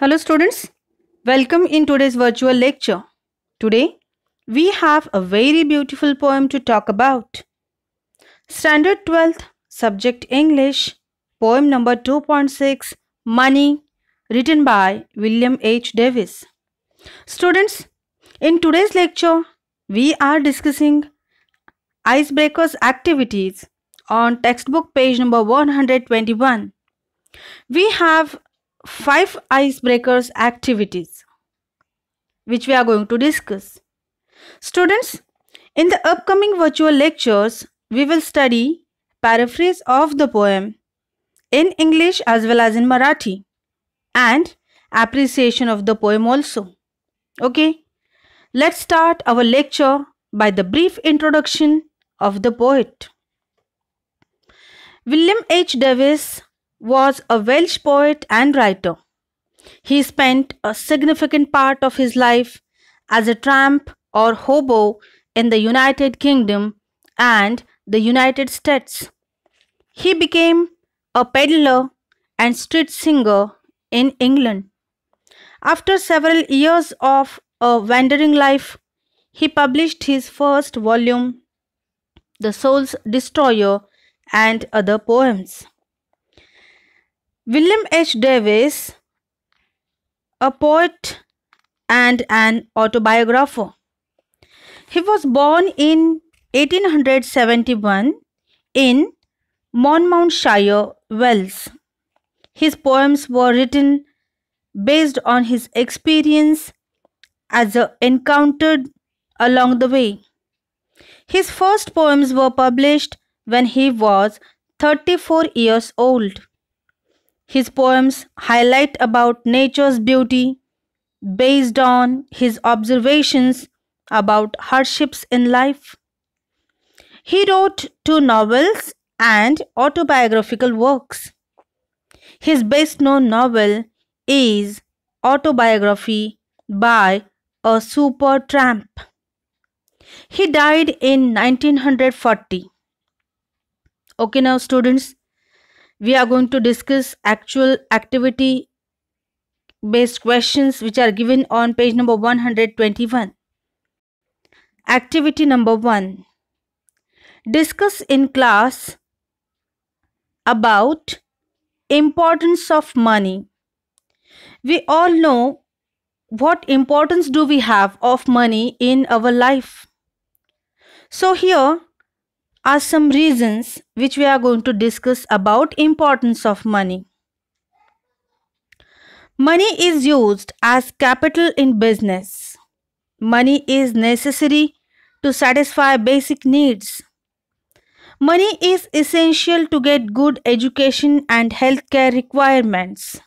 Hello students, welcome in today's virtual lecture. Today, we have a very beautiful poem to talk about. Standard 12th, Subject English, poem number 2.6, Money, written by William H. Davis. Students, in today's lecture, we are discussing icebreakers activities on textbook page number 121. We have five icebreakers activities which we are going to discuss. Students, in the upcoming virtual lectures, we will study paraphrase of the poem in English as well as in Marathi and appreciation of the poem also. Okay, let's start our lecture by the brief introduction of the poet. William H. Davis was a Welsh poet and writer. He spent a significant part of his life as a tramp or hobo in the United Kingdom and the United States. He became a peddler and street singer in England. After several years of a wandering life, he published his first volume, The Soul's Destroyer and Other Poems. William H. Davis, a poet and an autobiographer. He was born in 1871 in Monmouthshire, Wales. His poems were written based on his experience as encountered along the way. His first poems were published when he was 34 years old. His poems highlight about nature's beauty based on his observations about hardships in life. He wrote two novels and autobiographical works. His best known novel is Autobiography by a Super Tramp. He died in 1940. Okay, now, students, we are going to discuss actual activity based questions which are given on page number 121. Activity number 1. Discuss in class about importance of money. We all know what importance do we have of money in our life. So here are some reasons which we are going to discuss about importance of money. Money is used as capital in business. Money is necessary to satisfy basic needs. Money is essential to get good education and healthcare requirements.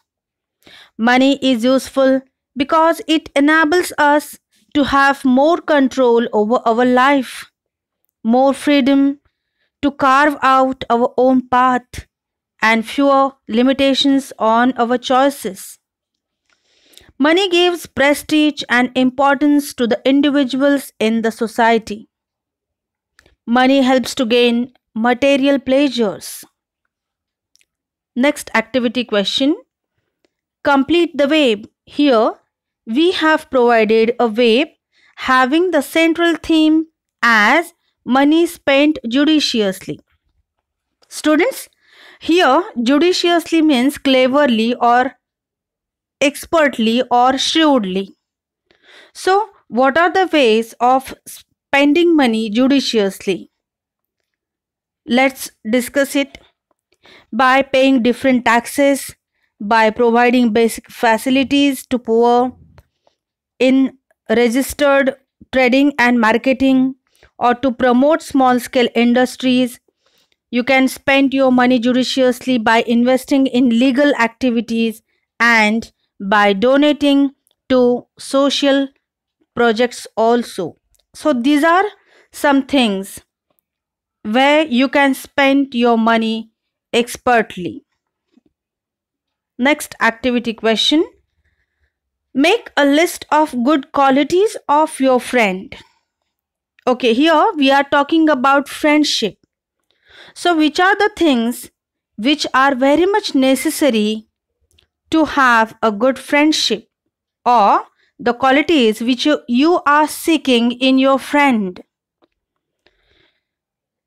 Money is useful because it enables us to have more control over our life, more freedom, to carve out our own path and fewer limitations on our choices. Money gives prestige and importance to the individuals in the society. Money helps to gain material pleasures. Next activity question Complete the wave. Here we have provided a wave having the central theme as money spent judiciously. Students, here judiciously means cleverly or expertly or shrewdly. So, what are the ways of spending money judiciously? Let's discuss it. By paying different taxes, by providing basic facilities to poor, in registered trading and marketing, or to promote small scale industries. You can spend your money judiciously by investing in legal activities and by donating to social projects also. So, these are some things where you can spend your money expertly. Next activity question Make a list of good qualities of your friend. Okay, here we are talking about friendship. So, which are the things which are very much necessary to have a good friendship or the qualities which you are seeking in your friend?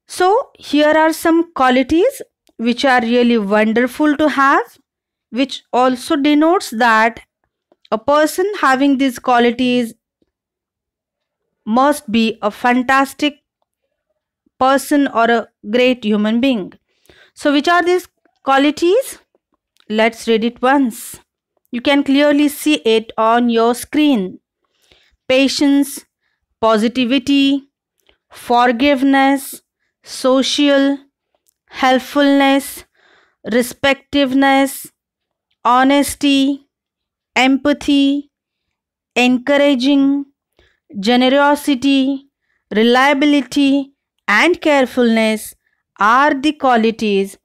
So, here are some qualities which are really wonderful to have, which also denotes that a person having these qualities must be a fantastic person or a great human being. So, which are these qualities? Let's read it once. You can clearly see it on your screen. Patience, positivity, forgiveness, social, helpfulness, respectiveness, honesty, empathy, encouraging, generosity, reliability, and carefulness are the qualities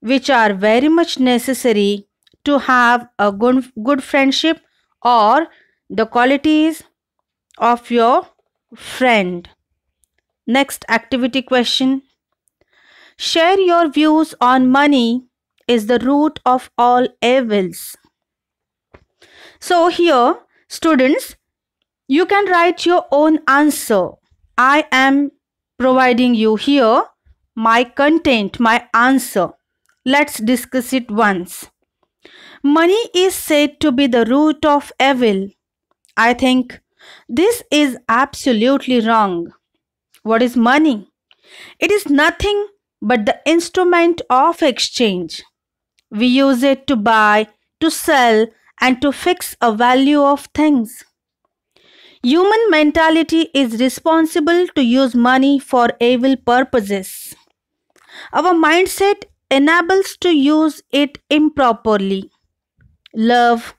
which are very much necessary to have a good, good friendship or the qualities of your friend. Next activity question. Share your views on money is the root of all evils. So here students you can write your own answer. I am providing you here my content, my answer. Let's discuss it once. Money is said to be the root of evil. I think this is absolutely wrong. What is money? It is nothing but the instrument of exchange. We use it to buy, to sell, and to fix a value of things. Human mentality is responsible to use money for evil purposes. Our mindset enables to use it improperly. Love,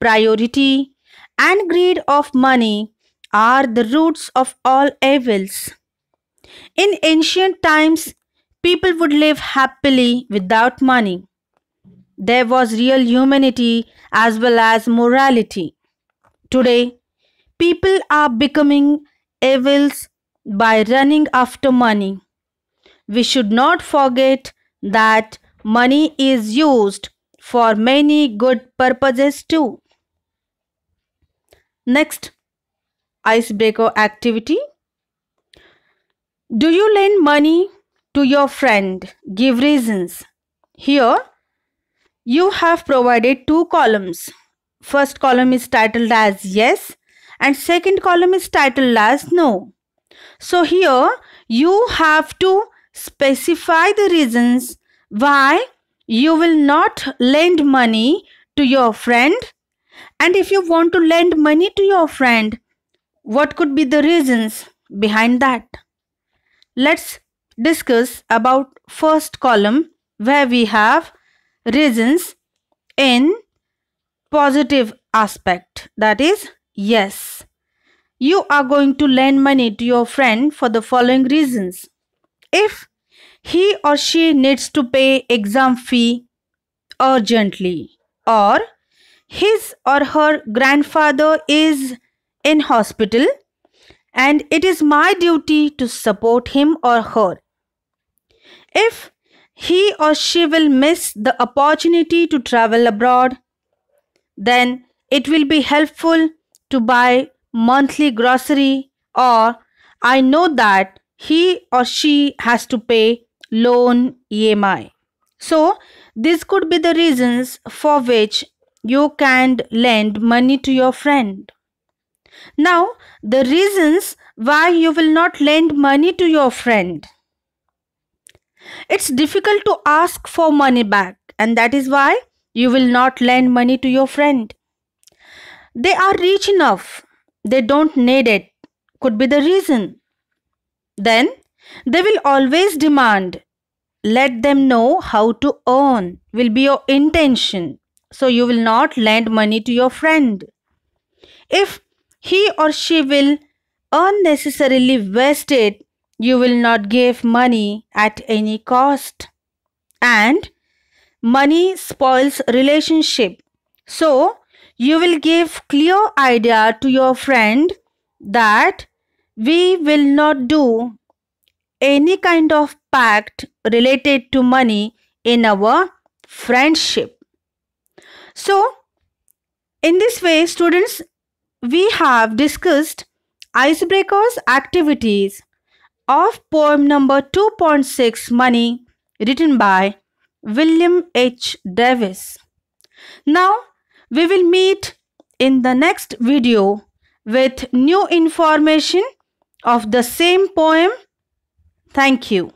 priority, and greed of money are the roots of all evils. In ancient times, people would live happily without money. There was real humanity as well as morality. Today, People are becoming evils by running after money. We should not forget that money is used for many good purposes too. Next, icebreaker activity. Do you lend money to your friend? Give reasons. Here, you have provided two columns. First column is titled as yes and second column is titled as no. So here you have to specify the reasons why you will not lend money to your friend and if you want to lend money to your friend what could be the reasons behind that let's discuss about first column where we have reasons in positive aspect that is Yes. You are going to lend money to your friend for the following reasons. If he or she needs to pay exam fee urgently or his or her grandfather is in hospital and it is my duty to support him or her. If he or she will miss the opportunity to travel abroad, then it will be helpful to buy monthly grocery or I know that he or she has to pay loan EMI. So this could be the reasons for which you can lend money to your friend. Now the reasons why you will not lend money to your friend. It's difficult to ask for money back and that is why you will not lend money to your friend. They are rich enough. They don't need it. Could be the reason. Then they will always demand. Let them know how to earn will be your intention. So you will not lend money to your friend. If he or she will unnecessarily waste it, you will not give money at any cost. And money spoils relationship. So you will give clear idea to your friend that we will not do any kind of pact related to money in our friendship. So, in this way, students, we have discussed icebreakers activities of poem number 2.6 Money written by William H. Davis. Now, we will meet in the next video with new information of the same poem. Thank you.